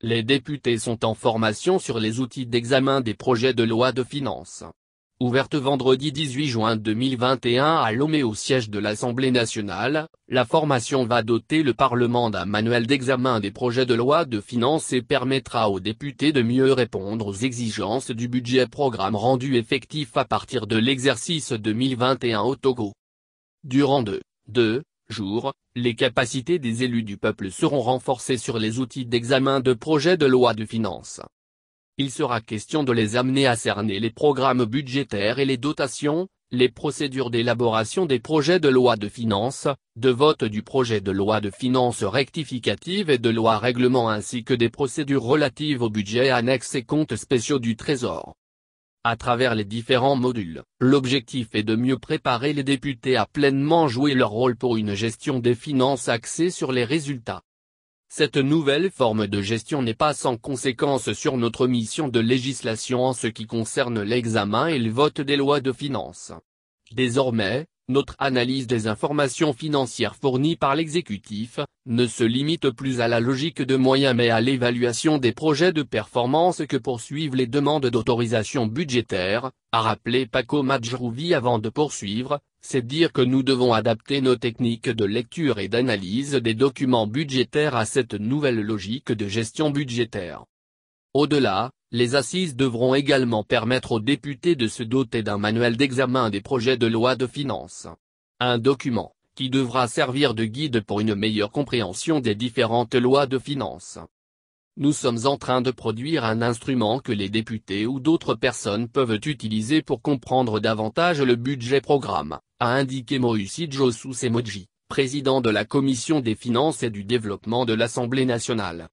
Les députés sont en formation sur les outils d'examen des projets de loi de finances. Ouverte vendredi 18 juin 2021 à Lomé au siège de l'Assemblée nationale, la formation va doter le Parlement d'un manuel d'examen des projets de loi de finances et permettra aux députés de mieux répondre aux exigences du budget programme rendu effectif à partir de l'exercice 2021 au Togo. Durant deux, deux Jour, les capacités des élus du peuple seront renforcées sur les outils d'examen de projets de loi de finances. Il sera question de les amener à cerner les programmes budgétaires et les dotations, les procédures d'élaboration des projets de loi de finances, de vote du projet de loi de finances rectificative et de loi règlement ainsi que des procédures relatives au budget annexe et comptes spéciaux du Trésor à travers les différents modules. L'objectif est de mieux préparer les députés à pleinement jouer leur rôle pour une gestion des finances axée sur les résultats. Cette nouvelle forme de gestion n'est pas sans conséquence sur notre mission de législation en ce qui concerne l'examen et le vote des lois de finances. Désormais, notre analyse des informations financières fournies par l'exécutif, ne se limite plus à la logique de moyens mais à l'évaluation des projets de performance que poursuivent les demandes d'autorisation budgétaire, a rappelé Paco Majrouvi avant de poursuivre, c'est dire que nous devons adapter nos techniques de lecture et d'analyse des documents budgétaires à cette nouvelle logique de gestion budgétaire. Au-delà, les assises devront également permettre aux députés de se doter d'un manuel d'examen des projets de loi de finances. Un document, qui devra servir de guide pour une meilleure compréhension des différentes lois de finances. Nous sommes en train de produire un instrument que les députés ou d'autres personnes peuvent utiliser pour comprendre davantage le budget programme, a indiqué Mohusid Josous Emoji, président de la Commission des Finances et du Développement de l'Assemblée nationale.